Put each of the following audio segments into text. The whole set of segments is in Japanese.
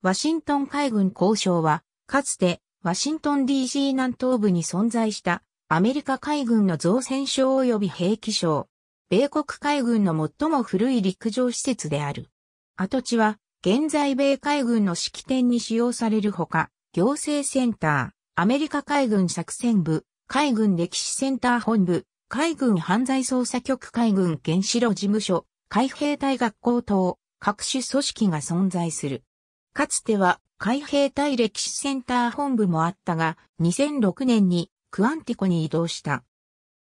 ワシントン海軍交渉は、かつてワシントン DC 南東部に存在したアメリカ海軍の造船所及び兵器廠、米国海軍の最も古い陸上施設である。跡地は、現在米海軍の式典に使用されるほか、行政センター、アメリカ海軍作戦部、海軍歴史センター本部、海軍犯罪捜査局海軍原子炉事務所、海兵隊学校等、各種組織が存在する。かつては海兵隊歴史センター本部もあったが、2006年にクアンティコに移動した。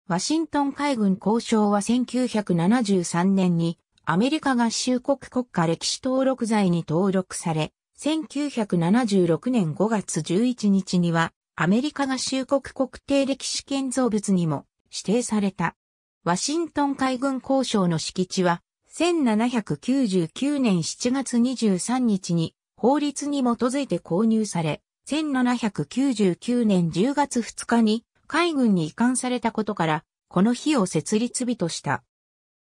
ワシントン海軍交渉は1973年にアメリカ合衆国国家歴史登録罪に登録され、1976年5月11日にはアメリカ合衆国国定歴史建造物にも指定された。ワシントン海軍交渉の敷地は1799年7月23日に法律に基づいて購入され、1799年10月2日に海軍に移管されたことから、この日を設立日とした。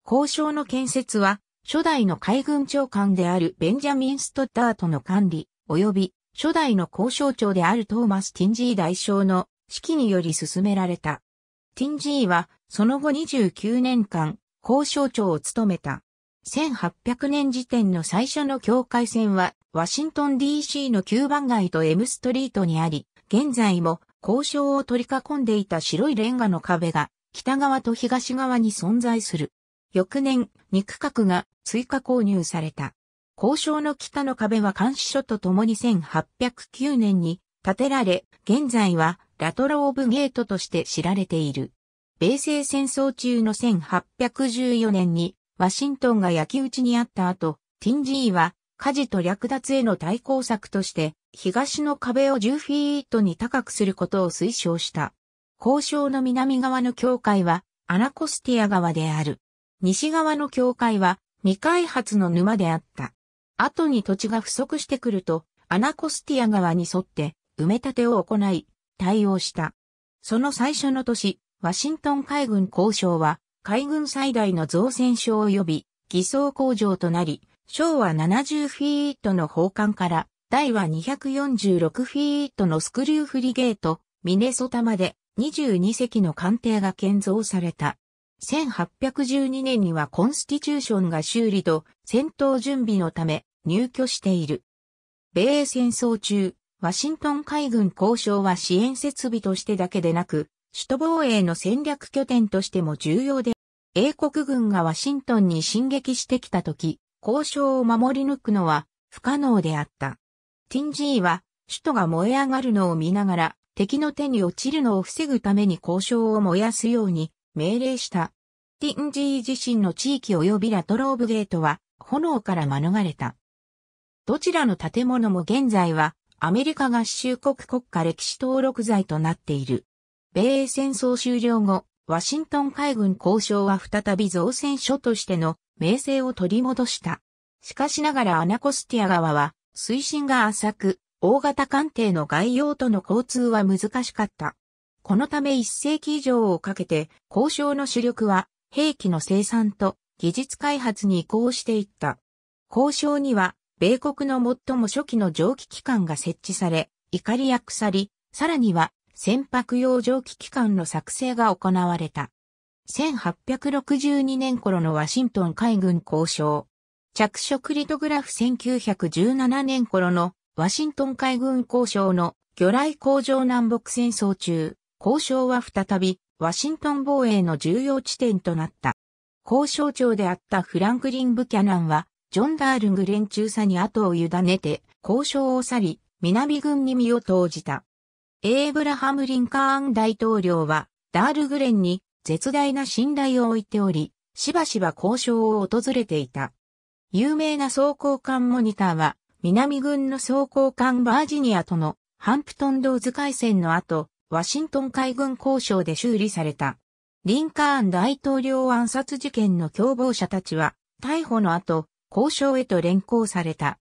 交渉の建設は、初代の海軍長官であるベンジャミン・ストッダートの管理、及び初代の交渉長であるトーマス・ティンジー代償の指揮により進められた。ティンジーは、その後29年間、交渉長を務めた。1800年時点の最初の境界線は、ワシントン DC の9番街と M ストリートにあり、現在も交渉を取り囲んでいた白いレンガの壁が北側と東側に存在する。翌年、2区画が追加購入された。交渉の北の壁は監視所とともに1809年に建てられ、現在はラトラオブゲートとして知られている。米西戦争中の1814年にワシントンが焼き討ちにあった後、ティンジーは家事と略奪への対抗策として、東の壁を10フィートに高くすることを推奨した。交渉の南側の境界は、アナコスティア川である。西側の境界は、未開発の沼であった。後に土地が不足してくると、アナコスティア川に沿って埋め立てを行い、対応した。その最初の年、ワシントン海軍交渉は、海軍最大の造船所及び偽装工場となり、昭和70フィートの砲艦から、大は246フィートのスクリューフリゲート、ミネソタまで22隻の艦艇が建造された。1812年にはコンスティチューションが修理と戦闘準備のため入居している。米英戦争中、ワシントン海軍交渉は支援設備としてだけでなく、首都防衛の戦略拠点としても重要で、英国軍がワシントンに進撃してきた時、交渉を守り抜くのは不可能であった。ティンジーは首都が燃え上がるのを見ながら敵の手に落ちるのを防ぐために交渉を燃やすように命令した。ティンジー自身の地域及びラトローブゲートは炎から免れた。どちらの建物も現在はアメリカ合衆国国家歴史登録罪となっている。米英戦争終了後、ワシントン海軍交渉は再び造船所としての名声を取り戻した。しかしながらアナコスティア川は、水深が浅く、大型艦艇の概要との交通は難しかった。このため1世紀以上をかけて、交渉の主力は、兵器の生産と技術開発に移行していった。交渉には、米国の最も初期の蒸気機関が設置され、怒りや鎖、さらには、船舶用蒸気機関の作成が行われた。1862年頃のワシントン海軍交渉。着色リトグラフ1917年頃のワシントン海軍交渉の魚雷工場南北戦争中、交渉は再びワシントン防衛の重要地点となった。交渉長であったフランクリン・ブキャナンは、ジョン・ダールグ連中佐に後を委ねて、交渉を去り、南軍に身を投じた。エイブラハム・リンカーン大統領は、ダールグレンに絶大な信頼を置いており、しばしば交渉を訪れていた。有名な装甲艦モニターは、南軍の装甲艦バージニアとのハンプトンドーズ海戦の後、ワシントン海軍交渉で修理された。リンカーン大統領暗殺事件の共謀者たちは、逮捕の後、交渉へと連行された。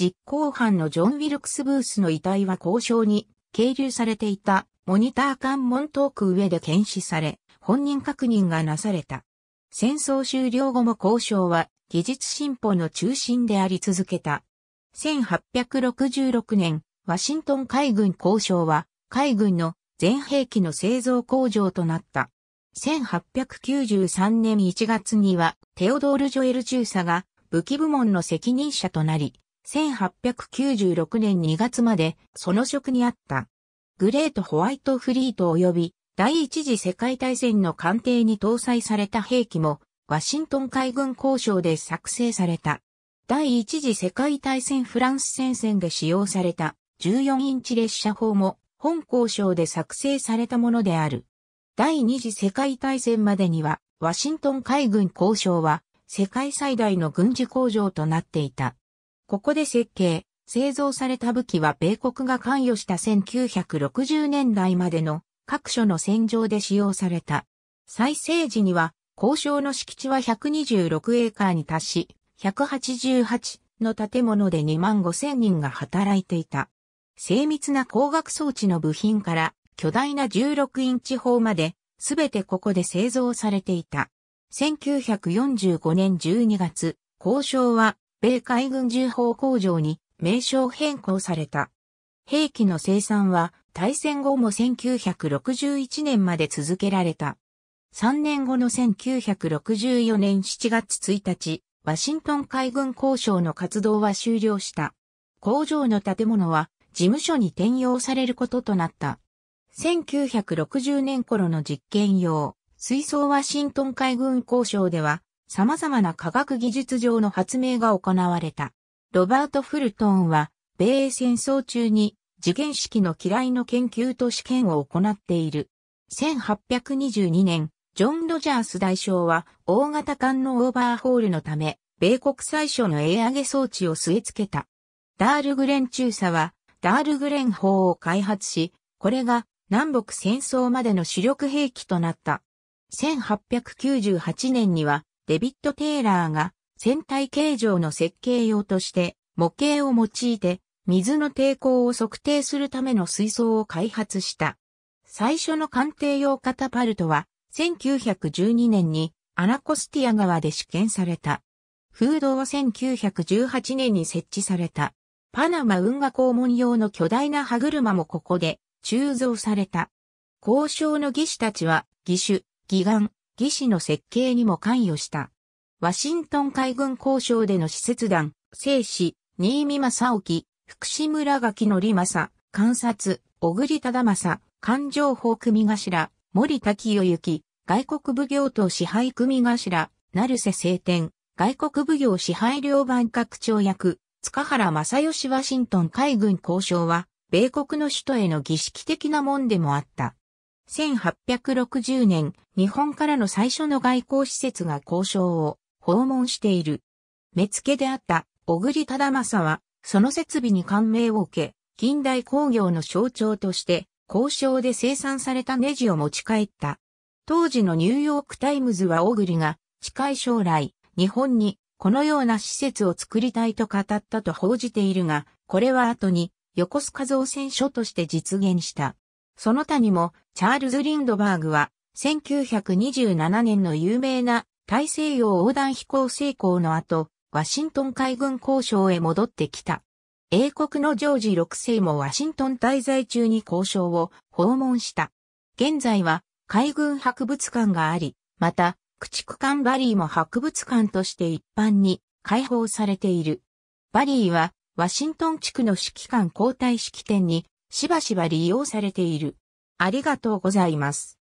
実行犯のジョン・ウィルクス・ブースの遺体は交渉に、係留されていたモニター艦門トーク上で検視され、本人確認がなされた。戦争終了後も交渉は技術進歩の中心であり続けた。1866年、ワシントン海軍交渉は海軍の全兵器の製造工場となった。1893年1月にはテオドール・ジョエル中佐が武器部門の責任者となり、1896年2月までその職にあった。グレート・ホワイト・フリート及び第一次世界大戦の艦艇に搭載された兵器も、ワシントン海軍交渉で作成された。第一次世界大戦フランス戦線で使用された14インチ列車砲も本交渉で作成されたものである。第二次世界大戦までにはワシントン海軍交渉は世界最大の軍事工場となっていた。ここで設計、製造された武器は米国が関与した1960年代までの各所の戦場で使用された。再生時には、交渉の敷地は126エーカーに達し、188の建物で2万5千人が働いていた。精密な光学装置の部品から巨大な16インチ砲まで、すべてここで製造されていた。1945年12月、交渉は米海軍重砲工場に名称変更された。兵器の生産は大戦後も1961年まで続けられた。3年後の1964年7月1日、ワシントン海軍交渉の活動は終了した。工場の建物は事務所に転用されることとなった。1960年頃の実験用、水槽ワシントン海軍交渉では、様々な科学技術上の発明が行われた。ロバート・フルトンは、米英戦争中に次元式の嫌いの研究と試験を行っている。1822年、ジョン・ロジャース大将は大型艦のオーバーホールのため、米国最初のエア上げ装置を据え付けた。ダールグレン中佐は、ダールグレン砲を開発し、これが南北戦争までの主力兵器となった。1898年には、デビッド・テイラーが、船体形状の設計用として、模型を用いて、水の抵抗を測定するための水槽を開発した。最初の鑑定用カタパルトは、1912年にアナコスティア川で試験された。フードは1918年に設置された。パナマ運河肛門用の巨大な歯車もここで鋳造された。交渉の技師たちは、義手、義眼、義師の設計にも関与した。ワシントン海軍交渉での施設団、生死、新見正沖、福士村垣のりまさ、観察、小栗忠政、環状法組頭、森田行き、外国奉行等支配組頭、成瀬晴天、外国奉行支配両番拡張役、塚原正義ワシントン海軍交渉は、米国の首都への儀式的なもんでもあった。1860年、日本からの最初の外交施設が交渉を訪問している。目付であった小栗忠政はその設備に感銘を受け、近代工業の象徴として、交渉で生産されたネジを持ち帰った。当時のニューヨークタイムズはオグリが、近い将来、日本にこのような施設を作りたいと語ったと報じているが、これは後に横須賀造船所として実現した。その他にも、チャールズ・リンドバーグは、1927年の有名な大西洋横断飛行成功の後、ワシントン海軍交渉へ戻ってきた。英国のジョージ6世もワシントン滞在中に交渉を訪問した。現在は海軍博物館があり、また、駆逐艦バリーも博物館として一般に開放されている。バリーはワシントン地区の指揮官交代式典にしばしば利用されている。ありがとうございます。